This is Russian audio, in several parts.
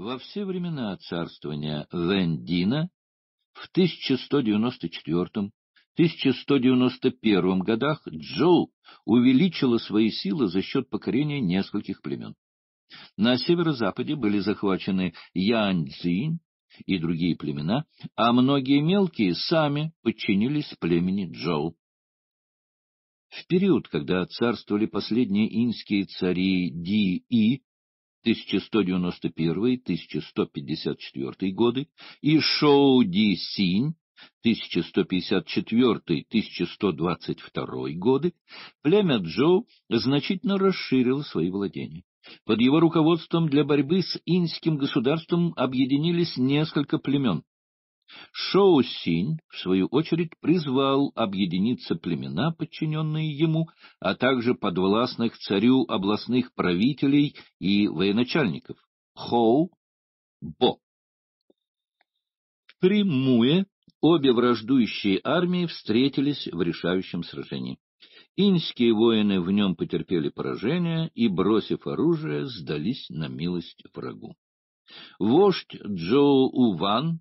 Во все времена царствования Вендина в 1194-1191 годах Джоу увеличила свои силы за счет покорения нескольких племен. На северо-западе были захвачены Яньцзинь и другие племена, а многие мелкие сами подчинились племени Джоу. В период, когда царствовали последние инские цари Ди-И, 1191-1154 годы и Шоу Ди Синь 1154-1122 годы, племя Джоу значительно расширило свои владения. Под его руководством для борьбы с инским государством объединились несколько племен. Шоу Синь, в свою очередь, призвал объединиться племена, подчиненные ему, а также подвластных царю областных правителей и военачальников — Хоу, Бо. При Муэ обе враждующие армии встретились в решающем сражении. Инские воины в нем потерпели поражение и, бросив оружие, сдались на милость врагу. Вождь Джоу Уван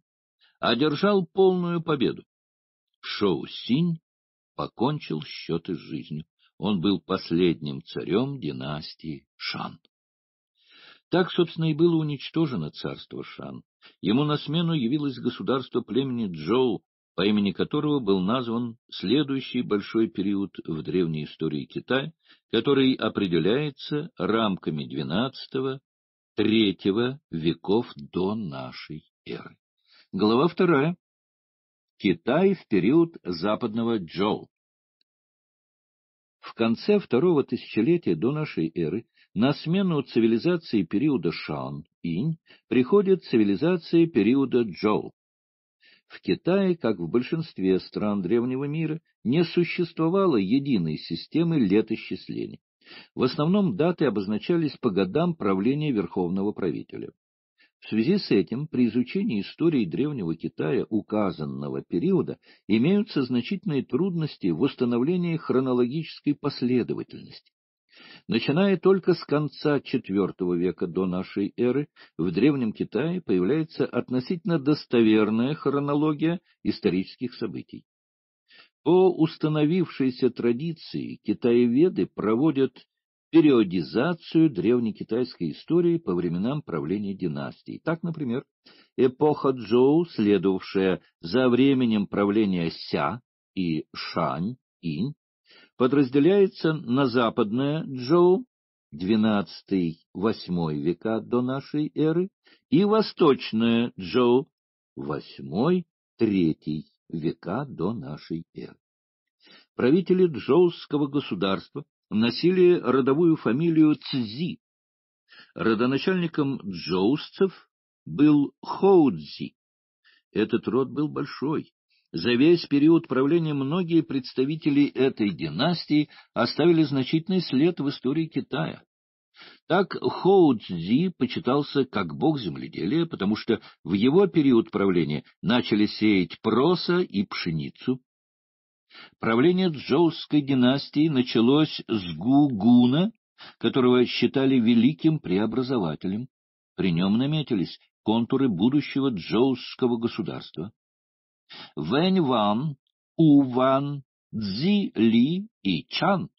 одержал полную победу. Шоу Синь покончил счеты с жизнью. Он был последним царем династии Шан. Так, собственно, и было уничтожено царство Шан. Ему на смену явилось государство племени Джоу, по имени которого был назван следующий большой период в древней истории Китая, который определяется рамками XII-III веков до нашей эры. Глава вторая. Китай в период западного Джоу. В конце второго тысячелетия до нашей эры на смену цивилизации периода Шан-Инь приходит цивилизация периода Джоу. В Китае, как в большинстве стран древнего мира, не существовало единой системы летосчислений. В основном даты обозначались по годам правления верховного правителя. В связи с этим при изучении истории Древнего Китая указанного периода имеются значительные трудности в установлении хронологической последовательности. Начиная только с конца IV века до нашей эры, в Древнем Китае появляется относительно достоверная хронология исторических событий. По установившейся традиции китаеведы проводят периодизацию древнекитайской истории по временам правления династий. Так, например, эпоха Джоу, следовавшая за временем правления Ся и Шань, Инь, подразделяется на западное Джоу, XII-VIII века до нашей эры, и восточное Джоу, VIII-III века до нашей эры. Правители Джоуского государства носили родовую фамилию Цзи. Родоначальником джоустцев был Хоудзи. Этот род был большой. За весь период правления многие представители этой династии оставили значительный след в истории Китая. Так Хоудзи почитался как бог земледелия, потому что в его период правления начали сеять проса и пшеницу, Правление Джоусской династии началось с Гугуна, которого считали великим преобразователем. При нем наметились контуры будущего Джоусского государства. Вэнь Ван, У Ван, Цзи Ли и Чан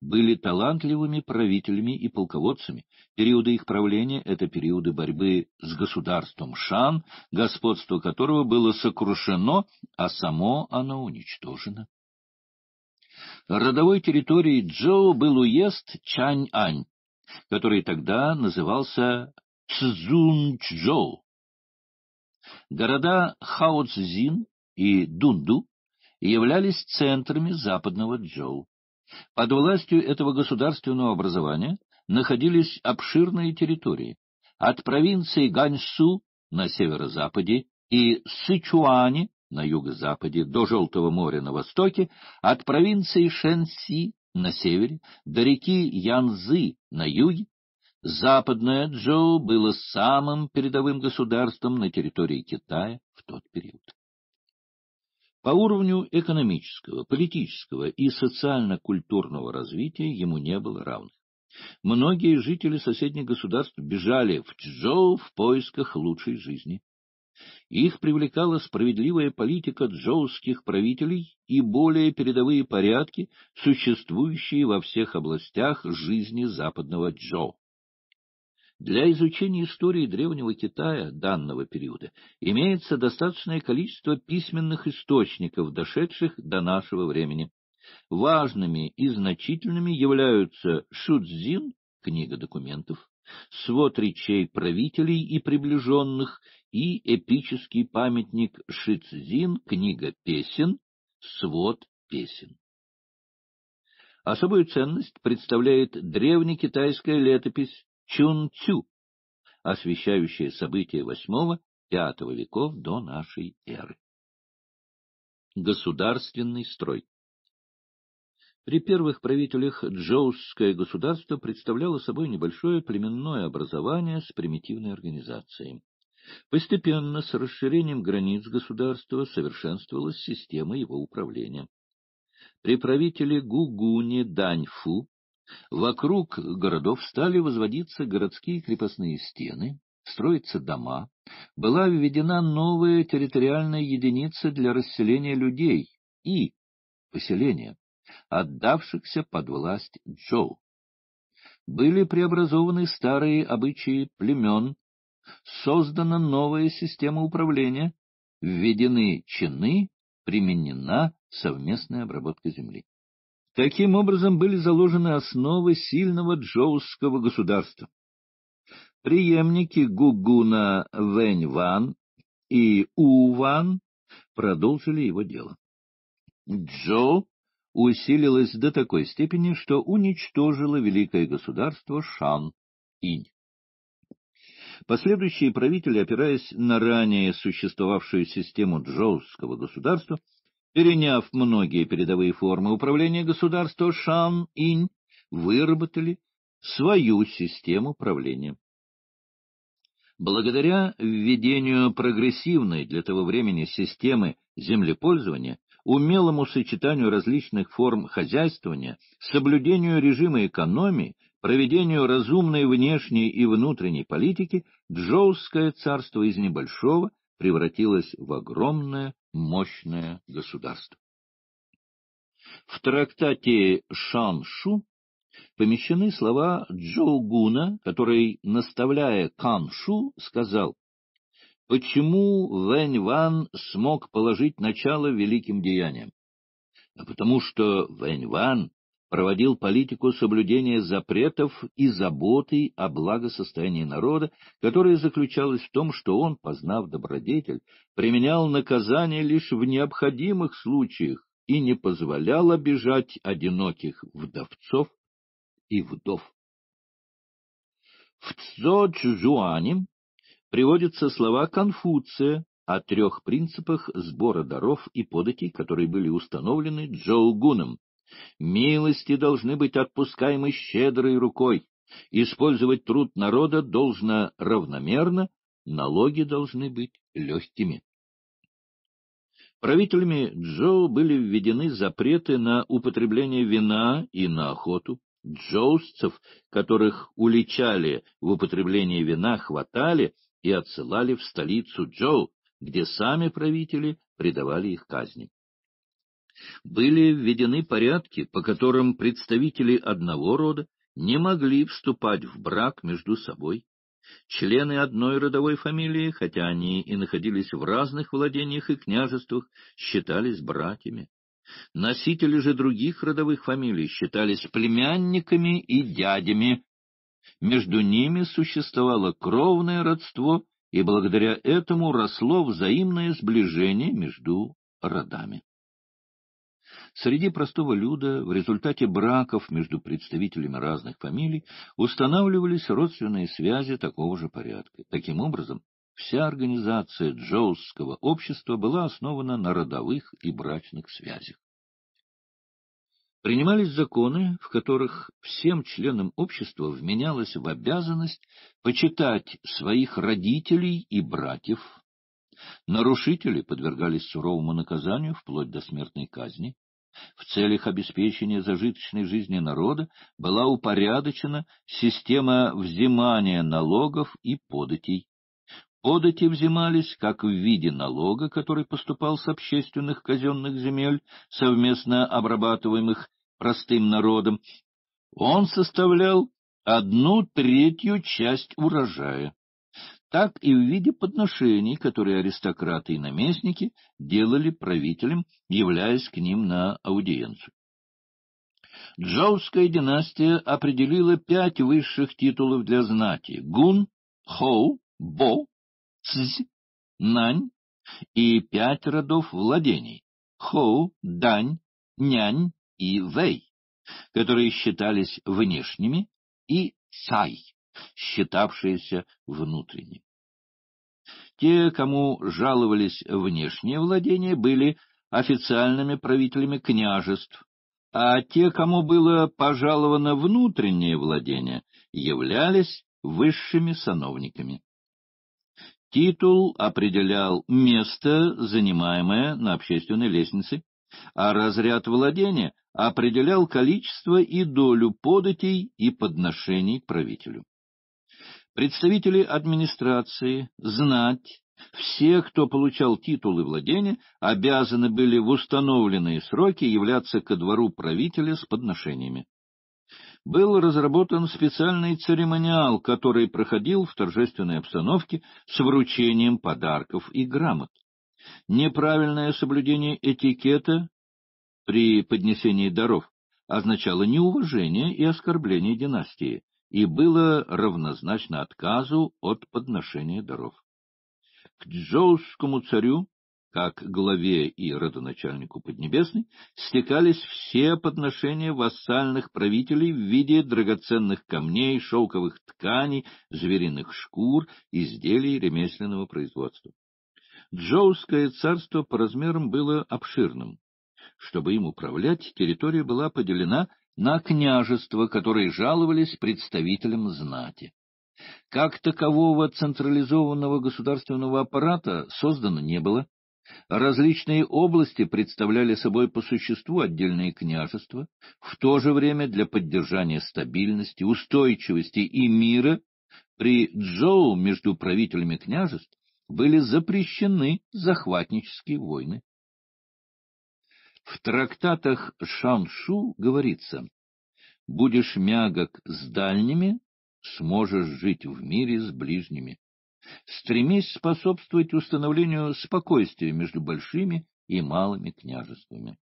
были талантливыми правителями и полководцами. Периоды их правления — это периоды борьбы с государством Шан, господство которого было сокрушено, а само оно уничтожено. Родовой территорией Джоу был уезд Чань-Ань, который тогда назывался Цзунчжоу. Города Хаоцзин и Дунду являлись центрами западного Джоу. Под властью этого государственного образования находились обширные территории, от провинции Ганьсу на северо-западе и Сычуани на юго-западе до Желтого моря на востоке, от провинции Шэньси на севере до реки Янзы на юге, западное Джоу было самым передовым государством на территории Китая в тот период. По уровню экономического, политического и социально-культурного развития ему не было равных. Многие жители соседних государств бежали в Чжоу в поисках лучшей жизни. Их привлекала справедливая политика джоуских правителей и более передовые порядки, существующие во всех областях жизни западного Джоу. Для изучения истории Древнего Китая данного периода имеется достаточное количество письменных источников, дошедших до нашего времени. Важными и значительными являются Шудзин, книга документов, свод речей правителей и приближенных и эпический памятник Шицзин, книга песен, свод песен. Особую ценность представляет древнекитайская летопись Чунцю, освещающая события VIII-V веков до нашей эры. Государственный строй При первых правителях джоусское государство представляло собой небольшое племенное образование с примитивной организацией. Постепенно с расширением границ государства совершенствовалась система его управления. При правителе Гугуне Даньфу вокруг городов стали возводиться городские крепостные стены, строиться дома, была введена новая территориальная единица для расселения людей и поселения, отдавшихся под власть Джоу. Были преобразованы старые обычаи племен, создана новая система управления, введены чины, применена совместная обработка земли. Таким образом были заложены основы сильного джоусского государства. Приемники Гугуна вэнь и Уван продолжили его дело. Джо усилилась до такой степени, что уничтожила великое государство Шан-Инь. Последующие правители, опираясь на ранее существовавшую систему джоусского государства, переняв многие передовые формы управления государства, Шан-Инь выработали свою систему правления. Благодаря введению прогрессивной для того времени системы землепользования, умелому сочетанию различных форм хозяйствования, соблюдению режима экономии, проведению разумной внешней и внутренней политики Джоуское царство из небольшого превратилось в огромное мощное государство. В трактате Шаншу помещены слова Джоугуна, который, наставляя Каншу, сказал «Почему Вэнь Ван смог положить начало великим деяниям? А потому что Вэнь Ван проводил политику соблюдения запретов и заботы о благосостоянии народа, которая заключалась в том, что он, познав добродетель, применял наказание лишь в необходимых случаях и не позволял обижать одиноких вдовцов и вдов. В Цзо Чжуане приводятся слова Конфуция о трех принципах сбора даров и податей, которые были установлены Джоугуном Милости должны быть отпускаемы щедрой рукой. Использовать труд народа должно равномерно, налоги должны быть легкими. Правителями Джоу были введены запреты на употребление вина и на охоту. Джоусцев, которых уличали в употреблении вина, хватали и отсылали в столицу Джоу, где сами правители предавали их казни были введены порядки, по которым представители одного рода не могли вступать в брак между собой. Члены одной родовой фамилии, хотя они и находились в разных владениях и княжествах, считались братьями. Носители же других родовых фамилий считались племянниками и дядями. Между ними существовало кровное родство, и благодаря этому росло взаимное сближение между родами. Среди простого люда в результате браков между представителями разных фамилий устанавливались родственные связи такого же порядка. Таким образом, вся организация джоусского общества была основана на родовых и брачных связях. Принимались законы, в которых всем членам общества вменялась в обязанность почитать своих родителей и братьев. Нарушители подвергались суровому наказанию вплоть до смертной казни. В целях обеспечения зажиточной жизни народа была упорядочена система взимания налогов и податей. Подати взимались как в виде налога, который поступал с общественных казенных земель, совместно обрабатываемых простым народом. Он составлял одну третью часть урожая так и в виде подношений, которые аристократы и наместники делали правителям, являясь к ним на аудиенцию. Джоуская династия определила пять высших титулов для знати — Гун, Хоу, Бо, Цзь, Нань и пять родов владений — Хоу, Дань, Нянь и Вэй, которые считались внешними, и Сай считавшиеся внутренними. Те, кому жаловались внешние владения, были официальными правителями княжеств, а те, кому было пожаловано внутреннее владение, являлись высшими сановниками. Титул определял место, занимаемое на общественной лестнице, а разряд владения определял количество и долю податей и подношений правителю представители администрации, знать, все, кто получал титулы владения, обязаны были в установленные сроки являться ко двору правителя с подношениями. Был разработан специальный церемониал, который проходил в торжественной обстановке с вручением подарков и грамот. Неправильное соблюдение этикета при поднесении даров означало неуважение и оскорбление династии и было равнозначно отказу от подношения даров. К Джоусскому царю, как главе и родоначальнику Поднебесной, стекались все подношения вассальных правителей в виде драгоценных камней, шелковых тканей, звериных шкур, изделий ремесленного производства. Джоусское царство по размерам было обширным. Чтобы им управлять, территория была поделена на княжества, которые жаловались представителям знати. Как такового централизованного государственного аппарата создано не было. Различные области представляли собой по существу отдельные княжества, в то же время для поддержания стабильности, устойчивости и мира при Джоу между правителями княжеств были запрещены захватнические войны. В трактатах Шаншу говорится «Будешь мягок с дальними, сможешь жить в мире с ближними. Стремись способствовать установлению спокойствия между большими и малыми княжествами».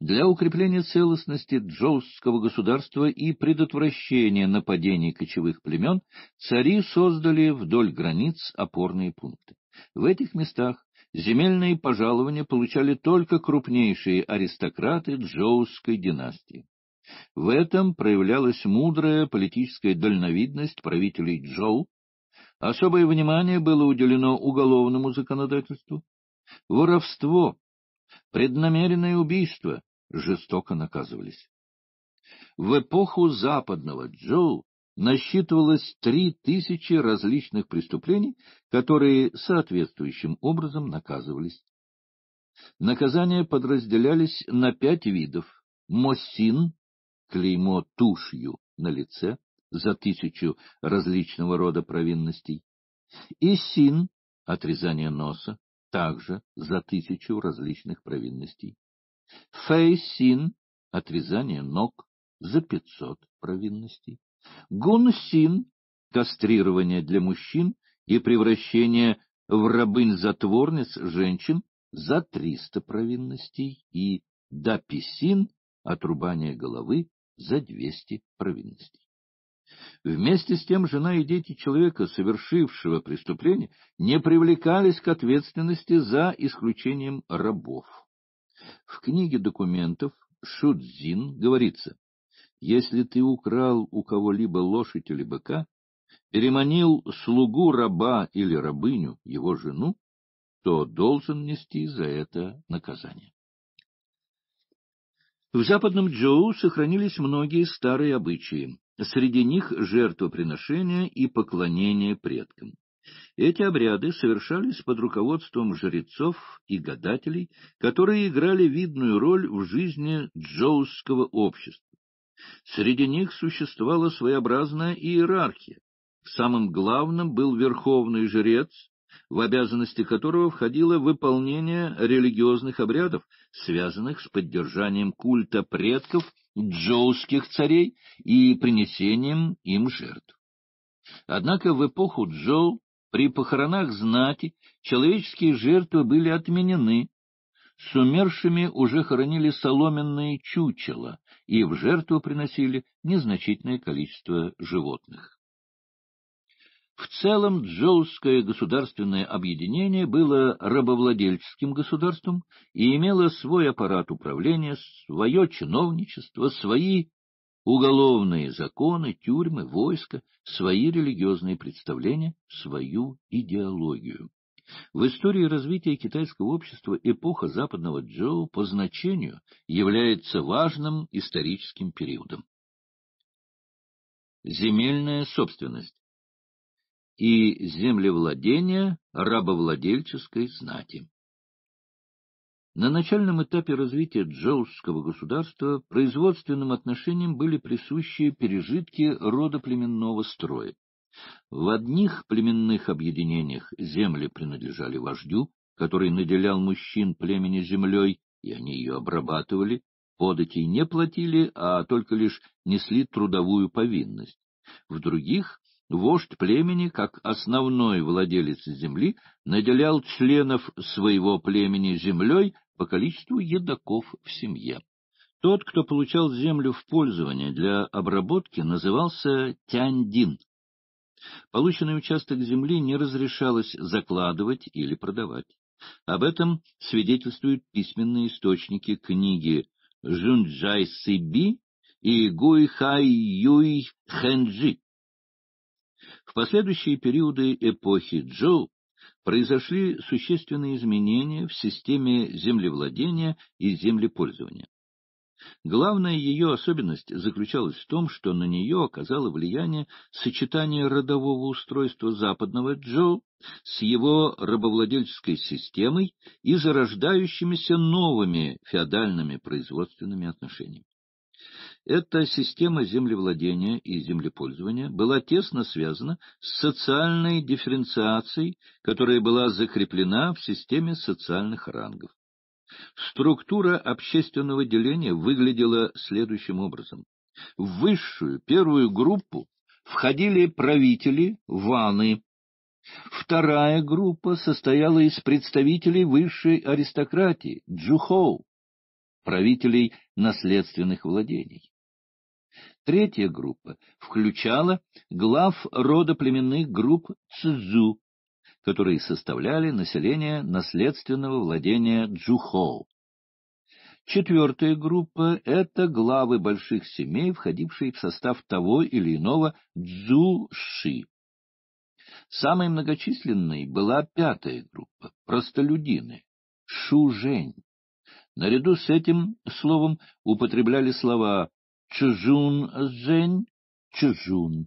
Для укрепления целостности Джоусского государства и предотвращения нападений кочевых племен цари создали вдоль границ опорные пункты. В этих местах земельные пожалования получали только крупнейшие аристократы Джоусской династии. В этом проявлялась мудрая политическая дальновидность правителей Джоу. Особое внимание было уделено уголовному законодательству. Воровство, преднамеренное убийство жестоко наказывались. В эпоху западного Джоу насчитывалось три тысячи различных преступлений, которые соответствующим образом наказывались. Наказания подразделялись на пять видов. Мосин — клеймо тушью на лице за тысячу различного рода провинностей. И син — отрезание носа, также за тысячу различных провинностей. Фейсин — отрезание ног за пятьсот провинностей. Гунсин — кастрирование для мужчин и превращение в рабынь-затворниц женщин за 300 провинностей и даписин — отрубание головы за 200 провинностей. Вместе с тем жена и дети человека, совершившего преступление, не привлекались к ответственности за исключением рабов. В книге документов Шудзин говорится, если ты украл у кого-либо лошадь или быка, переманил слугу раба или рабыню, его жену, то должен нести за это наказание. В западном Джоу сохранились многие старые обычаи, среди них жертвоприношения и поклонение предкам. Эти обряды совершались под руководством жрецов и гадателей, которые играли видную роль в жизни джоусского общества. Среди них существовала своеобразная иерархия. Самым главным был верховный жрец, в обязанности которого входило выполнение религиозных обрядов, связанных с поддержанием культа предков джоуских царей и принесением им жертв. Однако в эпоху Джоу при похоронах знати человеческие жертвы были отменены, с умершими уже хоронили соломенные чучела и в жертву приносили незначительное количество животных. В целом Джоуское государственное объединение было рабовладельческим государством и имело свой аппарат управления, свое чиновничество, свои уголовные законы, тюрьмы, войска, свои религиозные представления, свою идеологию. В истории развития китайского общества эпоха западного Джоу по значению является важным историческим периодом. Земельная собственность и землевладение рабовладельческой знати. На начальном этапе развития джоусского государства производственным отношениям были присущи пережитки родоплеменного строя. В одних племенных объединениях земли принадлежали вождю, который наделял мужчин племени землей, и они ее обрабатывали, податей не платили, а только лишь несли трудовую повинность. В других вождь племени, как основной владелец земли, наделял членов своего племени землей по количеству едоков в семье. Тот, кто получал землю в пользование для обработки, назывался тяндин, Полученный участок земли не разрешалось закладывать или продавать. Об этом свидетельствуют письменные источники книги Жунджай Сиби и Гуй Хай Юй Хэнджи. В последующие периоды эпохи Джоу произошли существенные изменения в системе землевладения и землепользования. Главная ее особенность заключалась в том, что на нее оказало влияние сочетание родового устройства западного Джо с его рабовладельческой системой и зарождающимися новыми феодальными производственными отношениями. Эта система землевладения и землепользования была тесно связана с социальной дифференциацией, которая была закреплена в системе социальных рангов. Структура общественного деления выглядела следующим образом. В высшую, первую группу входили правители, ваны. Вторая группа состояла из представителей высшей аристократии, джухоу, правителей наследственных владений. Третья группа включала глав рода племенных групп цзу, которые составляли население наследственного владения Джухоу. Четвертая группа — это главы больших семей, входившие в состав того или иного ши. Самой многочисленной была пятая группа — простолюдины, шужень. Наряду с этим словом употребляли слова чужун-жень, чжун жень чжун.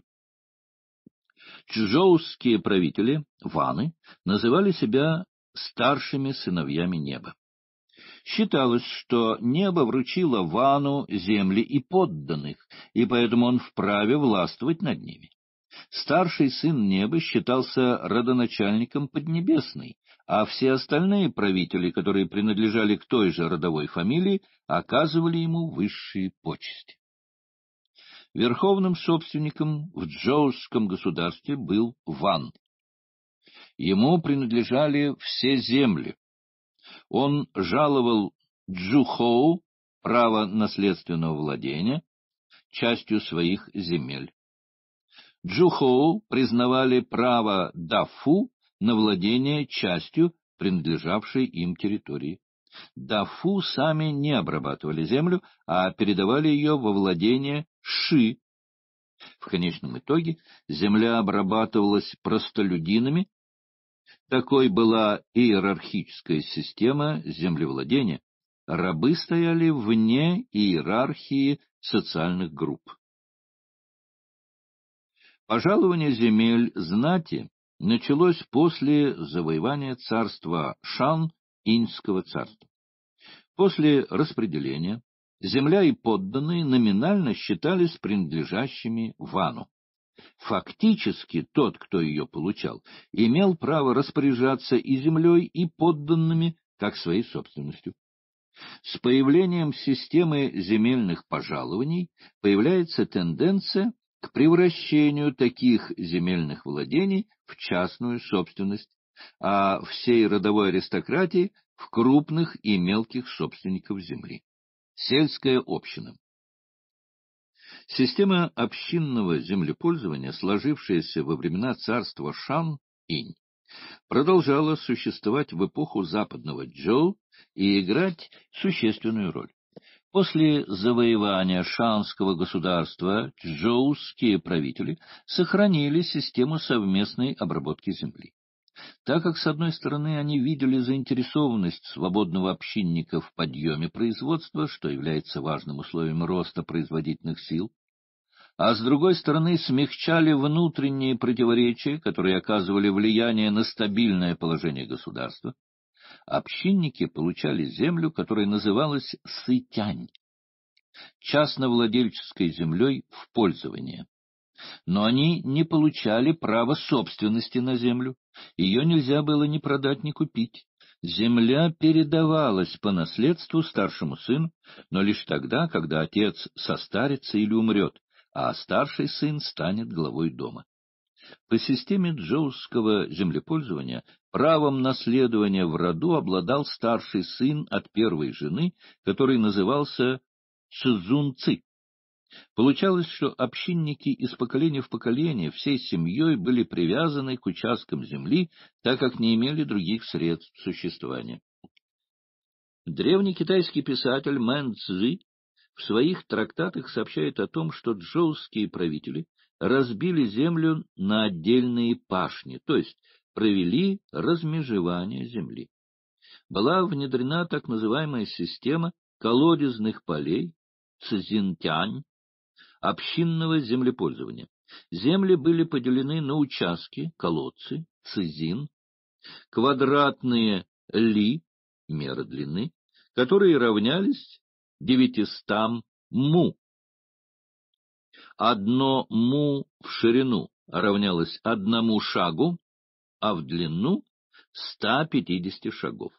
Чжоуские правители, ваны, называли себя старшими сыновьями неба. Считалось, что небо вручило вану земли и подданных, и поэтому он вправе властвовать над ними. Старший сын неба считался родоначальником Поднебесной, а все остальные правители, которые принадлежали к той же родовой фамилии, оказывали ему высшие почести. Верховным собственником в Джоусском государстве был Ван. Ему принадлежали все земли. Он жаловал Джухоу право наследственного владения частью своих земель. Джухоу признавали право Дафу на владение частью принадлежавшей им территории. Дафу сами не обрабатывали землю, а передавали ее во владение ши. В конечном итоге земля обрабатывалась простолюдинами. Такой была иерархическая система землевладения. Рабы стояли вне иерархии социальных групп. Пожалование земель знати началось после завоевания царства Шан Инского царства. После распределения земля и подданные номинально считались принадлежащими Вану. Фактически тот, кто ее получал, имел право распоряжаться и землей, и подданными, как своей собственностью. С появлением системы земельных пожалований появляется тенденция к превращению таких земельных владений в частную собственность, а всей родовой аристократии в крупных и мелких собственников земли. Сельская община. Система общинного землепользования, сложившаяся во времена царства Шан-Инь, продолжала существовать в эпоху западного Джоу и играть существенную роль. После завоевания шанского государства джоуские правители сохранили систему совместной обработки земли. Так как, с одной стороны, они видели заинтересованность свободного общинника в подъеме производства, что является важным условием роста производительных сил, а с другой стороны смягчали внутренние противоречия, которые оказывали влияние на стабильное положение государства, общинники получали землю, которая называлась сытянь, частновладельческой землей в пользование. Но они не получали права собственности на землю. Ее нельзя было ни продать, ни купить. Земля передавалась по наследству старшему сыну, но лишь тогда, когда отец состарится или умрет, а старший сын станет главой дома. По системе джоусского землепользования правом наследования в роду обладал старший сын от первой жены, который назывался Цзунци. Получалось, что общинники из поколения в поколение всей семьей были привязаны к участкам земли, так как не имели других средств существования. Древний китайский писатель Мэн Цзы в своих трактатах сообщает о том, что джоуские правители разбили землю на отдельные пашни, то есть провели размежевание земли. Была внедрена так называемая система колодезных полей, цзинтянь, общинного землепользования. Земли были поделены на участки, колодцы, цизин, квадратные ли, меры длины, которые равнялись 900 му. Одно му в ширину равнялось одному шагу, а в длину — 150 шагов.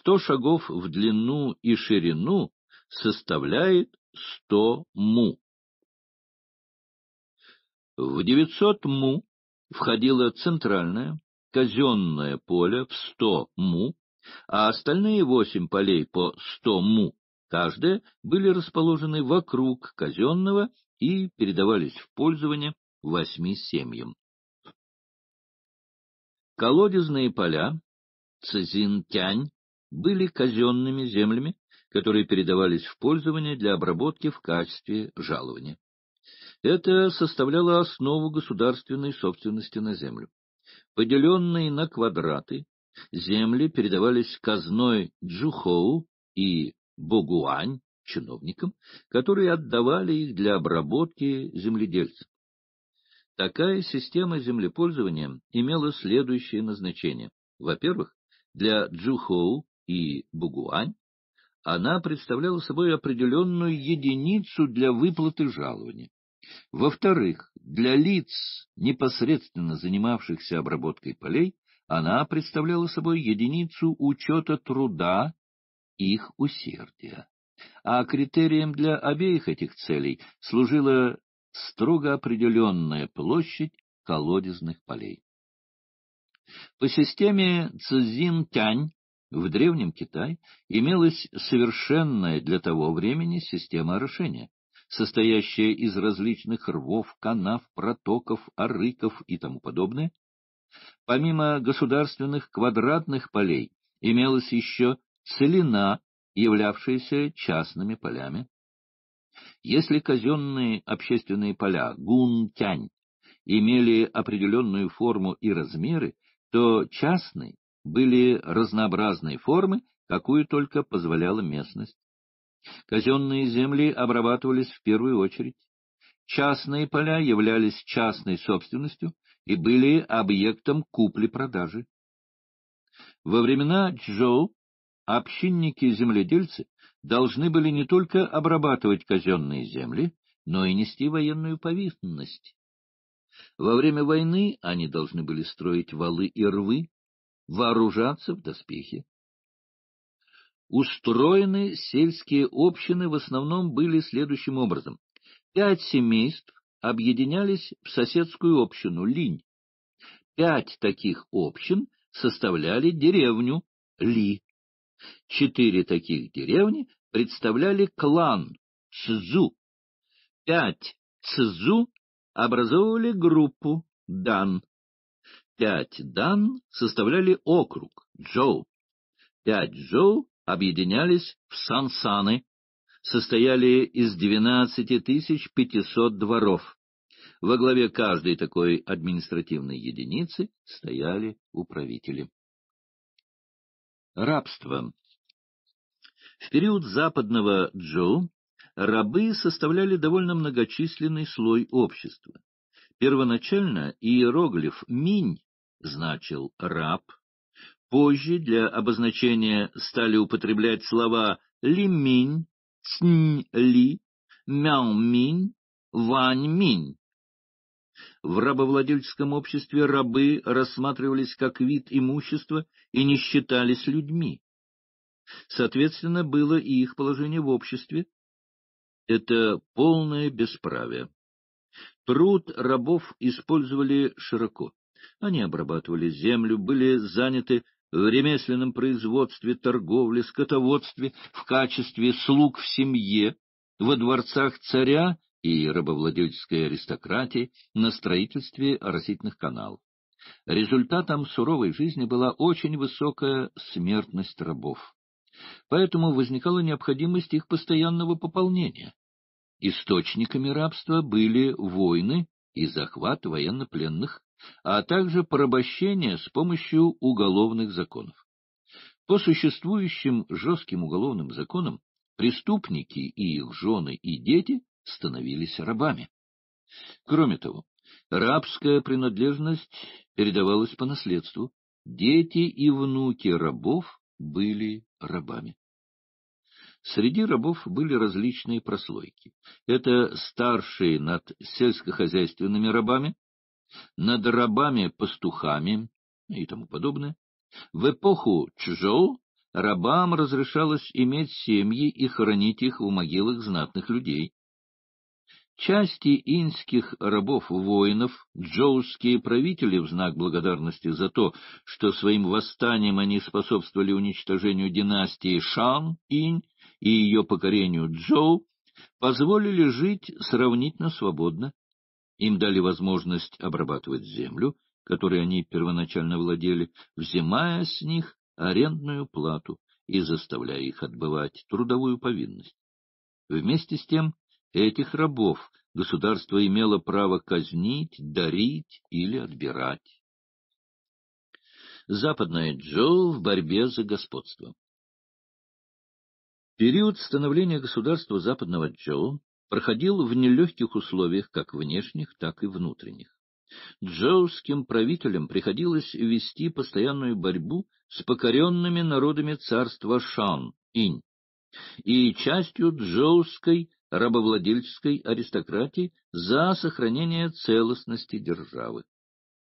100 шагов в длину и ширину составляет сто му. В 900 му входило центральное, казенное поле в 100 му, а остальные восемь полей по 100 му, каждое, были расположены вокруг казенного и передавались в пользование восьми семьям. Колодезные поля, цзинтянь были казенными землями, которые передавались в пользование для обработки в качестве жалования. Это составляло основу государственной собственности на землю. Поделенные на квадраты, земли передавались казной Джухоу и Богуань чиновникам, которые отдавали их для обработки земледельцам. Такая система землепользования имела следующее назначение. Во-первых, для Джухоу и Бугуань она представляла собой определенную единицу для выплаты жалования. Во-вторых, для лиц, непосредственно занимавшихся обработкой полей, она представляла собой единицу учета труда их усердия. А критерием для обеих этих целей служила строго определенная площадь колодезных полей. По системе Цзин-Тянь в Древнем Китае имелась совершенная для того времени система орошения, состоящая из различных рвов, канав, протоков, арыков и тому подобное. Помимо государственных квадратных полей имелась еще целина, являвшаяся частными полями. Если казенные общественные поля гун-тянь имели определенную форму и размеры, то частный были разнообразной формы, какую только позволяла местность. Казенные земли обрабатывались в первую очередь. Частные поля являлись частной собственностью и были объектом купли-продажи. Во времена Чжоу общинники-земледельцы должны были не только обрабатывать казенные земли, но и нести военную повинность. Во время войны они должны были строить валы и рвы, вооружаться в доспехи. Устроены сельские общины в основном были следующим образом. Пять семейств объединялись в соседскую общину Линь. Пять таких общин составляли деревню Ли. Четыре таких деревни представляли клан Цзу. Пять Цзу образовывали группу Дан. Пять дан составляли округ Джоу. Пять Джоу объединялись в Сансаны, состояли из 12 500 дворов. Во главе каждой такой административной единицы стояли управители. Рабство. В период западного Джоу рабы составляли довольно многочисленный слой общества. Первоначально иероглиф «минь» значил «раб», позже для обозначения стали употреблять слова лиминь цньли, ли ваньминь. В рабовладельческом обществе рабы рассматривались как вид имущества и не считались людьми. Соответственно, было и их положение в обществе. Это полное бесправие. Труд рабов использовали широко. Они обрабатывали землю, были заняты в ремесленном производстве, торговле, скотоводстве, в качестве слуг в семье, во дворцах царя и рабовладельческой аристократии, на строительстве растительных каналов. Результатом суровой жизни была очень высокая смертность рабов. Поэтому возникала необходимость их постоянного пополнения. Источниками рабства были войны и захват военнопленных, а также порабощение с помощью уголовных законов. По существующим жестким уголовным законам преступники и их жены и дети становились рабами. Кроме того, рабская принадлежность передавалась по наследству, дети и внуки рабов были рабами. Среди рабов были различные прослойки. Это старшие над сельскохозяйственными рабами, над рабами-пастухами и тому подобное. В эпоху Чжоу рабам разрешалось иметь семьи и хоронить их в могилах знатных людей. Части инских рабов-воинов джоуские правители в знак благодарности за то, что своим восстанием они способствовали уничтожению династии Шан-Инь, и ее покорению Джоу позволили жить сравнительно свободно. Им дали возможность обрабатывать землю, которой они первоначально владели, взимая с них арендную плату и заставляя их отбывать трудовую повинность. Вместе с тем этих рабов государство имело право казнить, дарить или отбирать. Западная Джоу в борьбе за господство. Период становления государства Западного Джоу проходил в нелегких условиях как внешних, так и внутренних. Джоуским правителям приходилось вести постоянную борьбу с покоренными народами царства Шан, Инь, и частью джоусской рабовладельческой аристократии за сохранение целостности державы.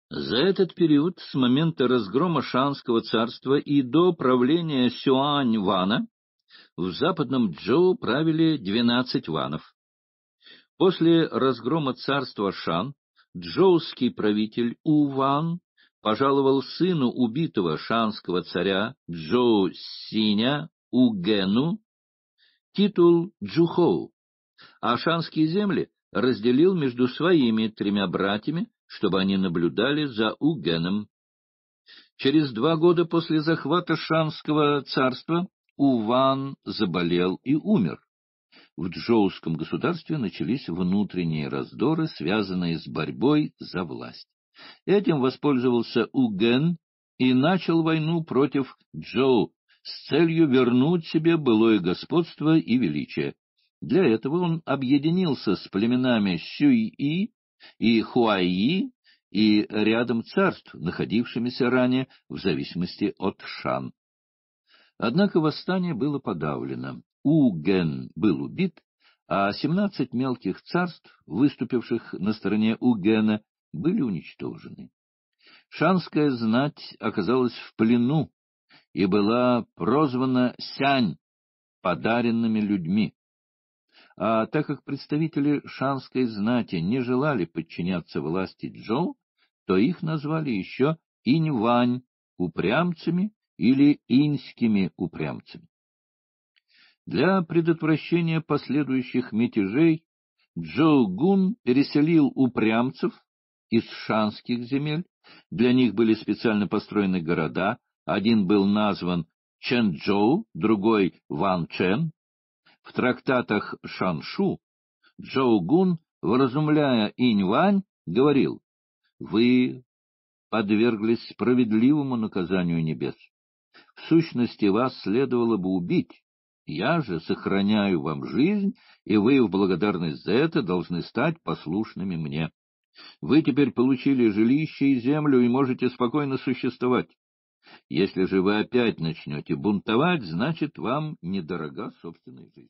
За этот период, с момента разгрома Шанского царства и до правления Сюань-Вана, в западном Джоу правили двенадцать ванов. После разгрома царства Шан джоуский правитель Уван пожаловал сыну убитого шанского царя Джоу Синя Угену титул Джухоу, а шанские земли разделил между своими тремя братьями, чтобы они наблюдали за Угеном. Через два года после захвата шанского царства Уван заболел и умер. В Джоуском государстве начались внутренние раздоры, связанные с борьбой за власть. Этим воспользовался Уген и начал войну против Джоу с целью вернуть себе былое господство и величие. Для этого он объединился с племенами Сюй-И и и хуай и рядом царств, находившимися ранее в зависимости от Шан. Однако восстание было подавлено. Уген был убит, а 17 мелких царств, выступивших на стороне Угена, были уничтожены. Шанская знать оказалась в плену и была прозвана Сянь, подаренными людьми. А так как представители шанской знати не желали подчиняться власти Джоу, то их назвали еще Иньвань, упрямцами или иньскими упрямцами. Для предотвращения последующих мятежей Гун переселил упрямцев из шанских земель, для них были специально построены города, один был назван Чэнчжоу, другой — Ван Ванчэн. В трактатах Шаншу Джоугун, выразумляя Вань, говорил, «Вы подверглись справедливому наказанию небес. В сущности, вас следовало бы убить. Я же сохраняю вам жизнь, и вы в благодарность за это должны стать послушными мне. Вы теперь получили жилище и землю и можете спокойно существовать. Если же вы опять начнете бунтовать, значит, вам недорога собственная жизнь.